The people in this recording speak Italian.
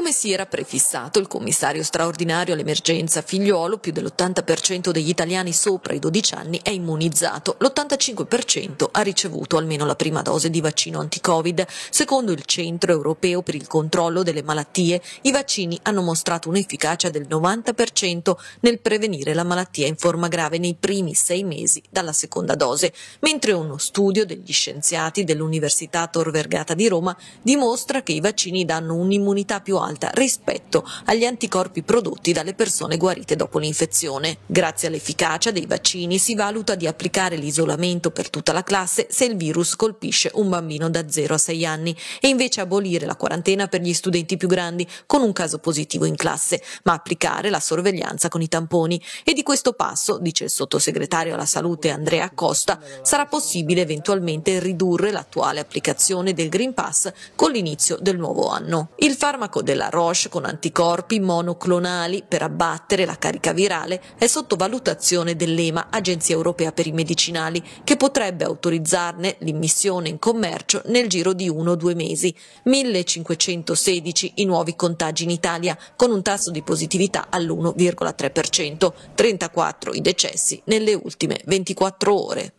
Come si era prefissato il commissario straordinario all'emergenza figliuolo, più dell'80% degli italiani sopra i 12 anni è immunizzato, l'85% ha ricevuto almeno la prima dose di vaccino anti-Covid. Secondo il Centro Europeo per il Controllo delle Malattie, i vaccini hanno mostrato un'efficacia del 90% nel prevenire la malattia in forma grave nei primi sei mesi dalla seconda dose, mentre uno studio degli scienziati dell'Università Tor Vergata di Roma dimostra che i vaccini danno un'immunità più alta alta rispetto agli anticorpi prodotti dalle persone guarite dopo l'infezione. Grazie all'efficacia dei vaccini si valuta di applicare l'isolamento per tutta la classe se il virus colpisce un bambino da 0 a 6 anni e invece abolire la quarantena per gli studenti più grandi con un caso positivo in classe, ma applicare la sorveglianza con i tamponi. E di questo passo, dice il sottosegretario alla salute Andrea Costa, sarà possibile eventualmente ridurre l'attuale applicazione del Green Pass con l'inizio del nuovo anno. Il farmaco della la Roche con anticorpi monoclonali per abbattere la carica virale è sotto valutazione dell'EMA, Agenzia Europea per i Medicinali, che potrebbe autorizzarne l'immissione in commercio nel giro di uno o due mesi. 1516 i nuovi contagi in Italia, con un tasso di positività all'1,3%, 34 i decessi nelle ultime 24 ore.